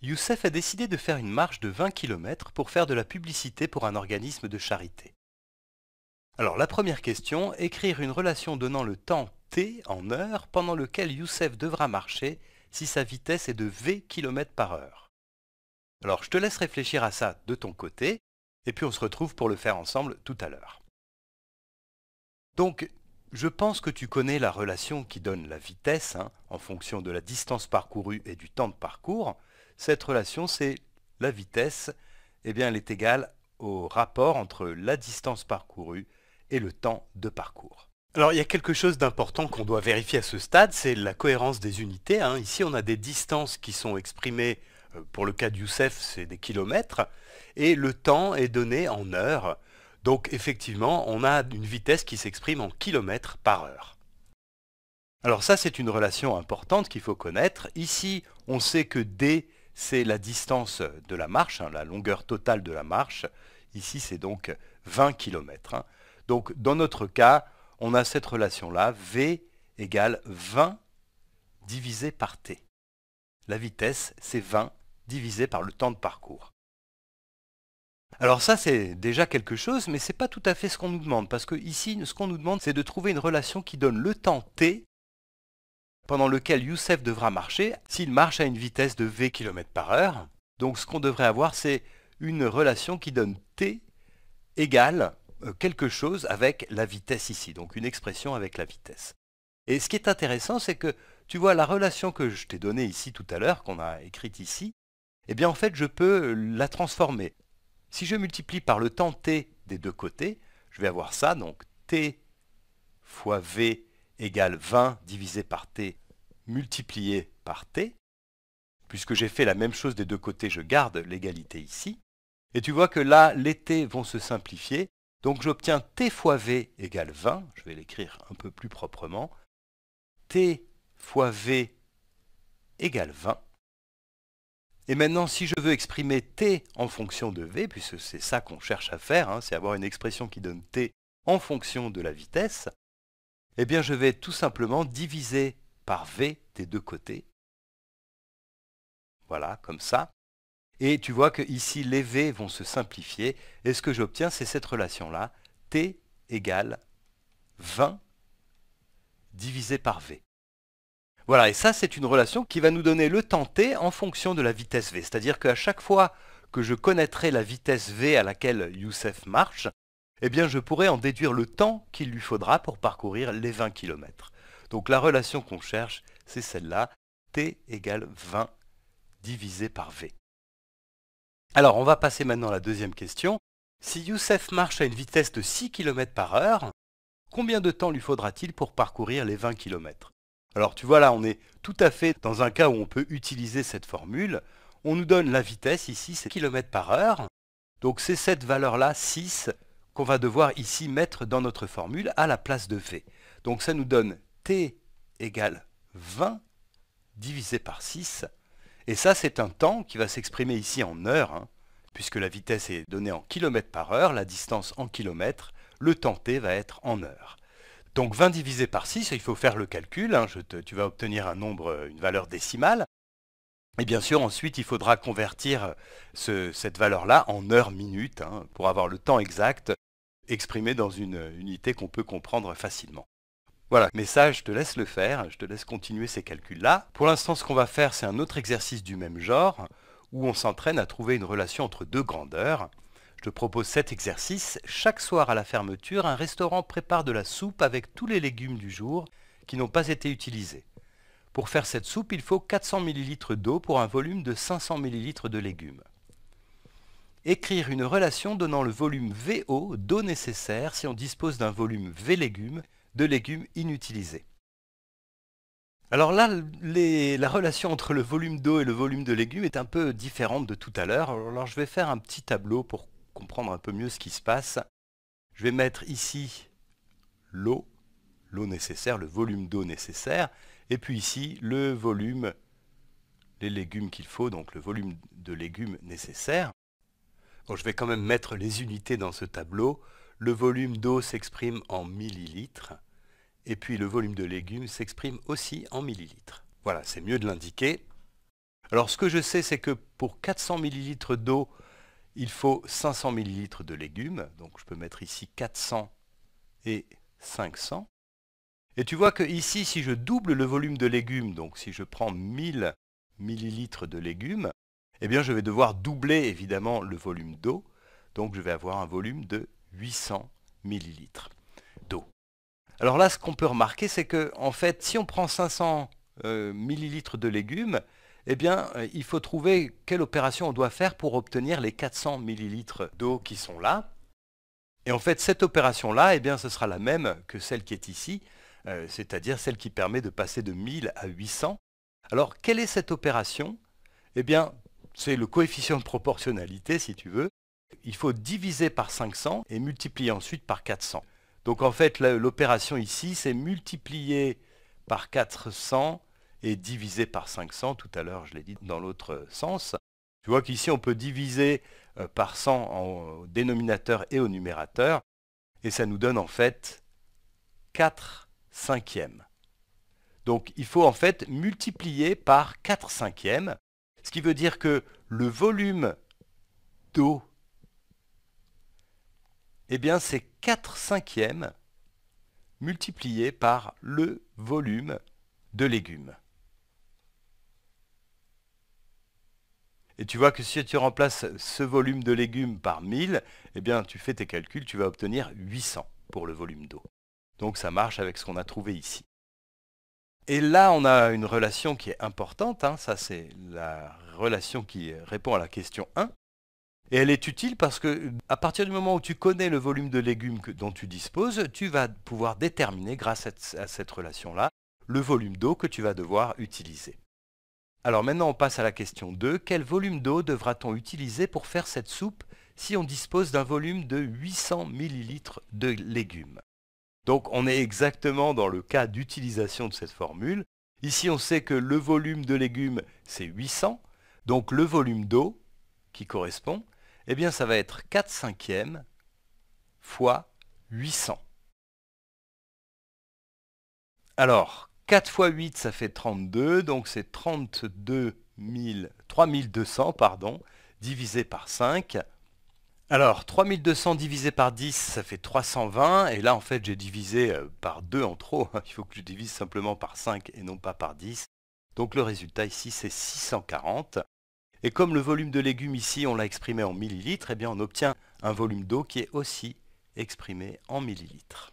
Youssef a décidé de faire une marche de 20 km pour faire de la publicité pour un organisme de charité. Alors la première question, écrire une relation donnant le temps t en heures pendant lequel Youssef devra marcher si sa vitesse est de v km par heure. Alors je te laisse réfléchir à ça de ton côté, et puis on se retrouve pour le faire ensemble tout à l'heure. Donc, je pense que tu connais la relation qui donne la vitesse hein, en fonction de la distance parcourue et du temps de parcours. Cette relation, c'est la vitesse, eh bien, elle est égale au rapport entre la distance parcourue et le temps de parcours. Alors il y a quelque chose d'important qu'on doit vérifier à ce stade, c'est la cohérence des unités. Hein. Ici on a des distances qui sont exprimées, euh, pour le cas d'Youssef c'est des kilomètres, et le temps est donné en heures. Donc effectivement on a une vitesse qui s'exprime en kilomètres par heure. Alors ça c'est une relation importante qu'il faut connaître. Ici on sait que D c'est la distance de la marche, hein, la longueur totale de la marche. Ici, c'est donc 20 km. Hein. Donc, dans notre cas, on a cette relation-là, V égale 20 divisé par T. La vitesse, c'est 20 divisé par le temps de parcours. Alors ça, c'est déjà quelque chose, mais ce n'est pas tout à fait ce qu'on nous demande, parce qu'ici, ce qu'on nous demande, c'est de trouver une relation qui donne le temps T pendant lequel Youssef devra marcher s'il marche à une vitesse de v km par heure. Donc ce qu'on devrait avoir, c'est une relation qui donne t égale euh, quelque chose avec la vitesse ici, donc une expression avec la vitesse. Et ce qui est intéressant, c'est que tu vois la relation que je t'ai donnée ici tout à l'heure, qu'on a écrite ici, eh bien en fait je peux la transformer. Si je multiplie par le temps t des deux côtés, je vais avoir ça, donc t fois v égale 20 divisé par t multiplié par t. Puisque j'ai fait la même chose des deux côtés, je garde l'égalité ici. Et tu vois que là, les t vont se simplifier. Donc j'obtiens t fois v égale 20. Je vais l'écrire un peu plus proprement. t fois v égale 20. Et maintenant, si je veux exprimer t en fonction de v, puisque c'est ça qu'on cherche à faire, hein, c'est avoir une expression qui donne t en fonction de la vitesse, eh bien, je vais tout simplement diviser par V des deux côtés. Voilà, comme ça. Et tu vois que ici, les V vont se simplifier. Et ce que j'obtiens, c'est cette relation-là. T égale 20 divisé par V. Voilà, et ça, c'est une relation qui va nous donner le temps t en fonction de la vitesse v. C'est-à-dire qu'à chaque fois que je connaîtrai la vitesse v à laquelle Youssef marche, eh bien je pourrais en déduire le temps qu'il lui faudra pour parcourir les 20 km. Donc la relation qu'on cherche, c'est celle-là, t égale 20 divisé par v. Alors on va passer maintenant à la deuxième question. Si Youssef marche à une vitesse de 6 km par heure, combien de temps lui faudra-t-il pour parcourir les 20 km Alors tu vois là, on est tout à fait dans un cas où on peut utiliser cette formule. On nous donne la vitesse ici, c'est km par heure. Donc c'est cette valeur-là, 6, qu'on va devoir ici mettre dans notre formule à la place de V. Donc ça nous donne T égale 20 divisé par 6. Et ça, c'est un temps qui va s'exprimer ici en heures, hein, puisque la vitesse est donnée en kilomètres par heure, la distance en kilomètres, le temps t va être en heures. Donc 20 divisé par 6, il faut faire le calcul, hein, tu vas obtenir un nombre, une valeur décimale. Et bien sûr, ensuite, il faudra convertir cette valeur-là en heures minutes hein, pour avoir le temps exact exprimé dans une euh, unité qu'on peut comprendre facilement. Voilà, mais ça, je te laisse le faire, je te laisse continuer ces calculs-là. Pour l'instant, ce qu'on va faire, c'est un autre exercice du même genre, où on s'entraîne à trouver une relation entre deux grandeurs. Je te propose cet exercice. Chaque soir à la fermeture, un restaurant prépare de la soupe avec tous les légumes du jour qui n'ont pas été utilisés. Pour faire cette soupe, il faut 400 ml d'eau pour un volume de 500 ml de légumes. Écrire une relation donnant le volume VO, d'eau nécessaire si on dispose d'un volume V légumes, de légumes inutilisés. Alors là, la relation entre le volume d'eau et le volume de légumes est un peu différente de tout à l'heure. Alors je vais faire un petit tableau pour comprendre un peu mieux ce qui se passe. Je vais mettre ici l'eau, l'eau nécessaire, le volume d'eau nécessaire, et puis ici le volume, les légumes qu'il faut, donc le volume de légumes nécessaire je vais quand même mettre les unités dans ce tableau. Le volume d'eau s'exprime en millilitres et puis le volume de légumes s'exprime aussi en millilitres. Voilà, c'est mieux de l'indiquer. Alors ce que je sais, c'est que pour 400 millilitres d'eau, il faut 500 millilitres de légumes. Donc je peux mettre ici 400 et 500. Et tu vois qu'ici, si je double le volume de légumes, donc si je prends 1000 millilitres de légumes, eh bien je vais devoir doubler évidemment le volume d'eau, donc je vais avoir un volume de 800 ml d'eau. Alors là, ce qu'on peut remarquer, c'est que en fait, si on prend 500 euh, ml de légumes, eh bien, euh, il faut trouver quelle opération on doit faire pour obtenir les 400 ml d'eau qui sont là. Et en fait, cette opération-là, eh bien, ce sera la même que celle qui est ici, euh, c'est-à-dire celle qui permet de passer de 1000 à 800. Alors, quelle est cette opération Eh bien, c'est le coefficient de proportionnalité, si tu veux. Il faut diviser par 500 et multiplier ensuite par 400. Donc en fait, l'opération ici, c'est multiplier par 400 et diviser par 500. Tout à l'heure, je l'ai dit dans l'autre sens. Tu vois qu'ici, on peut diviser euh, par 100 au dénominateur et au numérateur. Et ça nous donne en fait 4 cinquièmes. Donc il faut en fait multiplier par 4 cinquièmes. Ce qui veut dire que le volume d'eau, eh bien c'est 4 cinquièmes multiplié par le volume de légumes. Et tu vois que si tu remplaces ce volume de légumes par 1000, eh bien tu fais tes calculs, tu vas obtenir 800 pour le volume d'eau. Donc ça marche avec ce qu'on a trouvé ici. Et là, on a une relation qui est importante, hein. ça c'est la relation qui répond à la question 1. Et elle est utile parce que à partir du moment où tu connais le volume de légumes dont tu disposes, tu vas pouvoir déterminer grâce à, à cette relation-là le volume d'eau que tu vas devoir utiliser. Alors maintenant on passe à la question 2. Quel volume d'eau devra-t-on utiliser pour faire cette soupe si on dispose d'un volume de 800 ml de légumes donc on est exactement dans le cas d'utilisation de cette formule. Ici on sait que le volume de légumes c'est 800, donc le volume d'eau qui correspond, eh bien ça va être 4 cinquièmes fois 800. Alors 4 fois 8 ça fait 32, donc c'est 3200 pardon, divisé par 5. Alors, 3200 divisé par 10, ça fait 320. Et là, en fait, j'ai divisé euh, par 2 en trop. Il faut que je divise simplement par 5 et non pas par 10. Donc le résultat ici, c'est 640. Et comme le volume de légumes ici, on l'a exprimé en millilitres, eh bien on obtient un volume d'eau qui est aussi exprimé en millilitres.